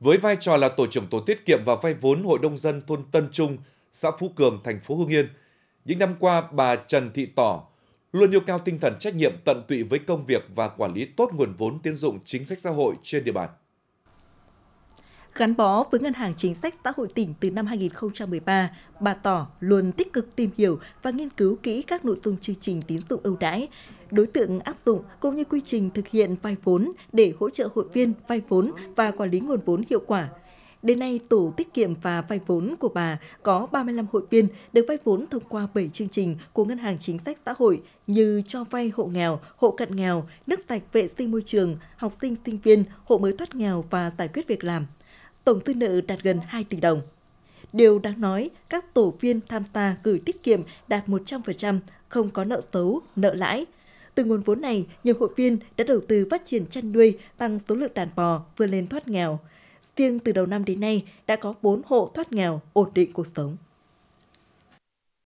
Với vai trò là tổ trưởng tổ tiết kiệm và vay vốn Hội Đông dân thôn Tân Trung, xã Phú Cường, thành phố Hưng Yên, những năm qua bà Trần Thị Tỏ luôn nêu cao tinh thần trách nhiệm tận tụy với công việc và quản lý tốt nguồn vốn tiến dụng chính sách xã hội trên địa bàn. Gắn bó với Ngân hàng Chính sách Xã hội tỉnh từ năm 2013, bà Tỏ luôn tích cực tìm hiểu và nghiên cứu kỹ các nội dung chương trình tín dụng ưu đãi, đối tượng áp dụng cũng như quy trình thực hiện vay vốn để hỗ trợ hội viên vay vốn và quản lý nguồn vốn hiệu quả. Đến nay, tổ tiết kiệm và vay vốn của bà có 35 hội viên được vay vốn thông qua 7 chương trình của Ngân hàng Chính sách Xã hội như cho vay hộ nghèo, hộ cận nghèo, nước sạch vệ sinh môi trường, học sinh sinh viên, hộ mới thoát nghèo và giải quyết việc làm tổng dư nợ đạt gần 2 tỷ đồng. Điều đáng nói, các tổ viên tham gia gửi tiết kiệm đạt 100%, không có nợ xấu, nợ lãi. Từ nguồn vốn này, nhiều hội viên đã đầu tư phát triển chăn nuôi tăng số lượng đàn bò vươn lên thoát nghèo. Riêng từ đầu năm đến nay đã có 4 hộ thoát nghèo ổn định cuộc sống.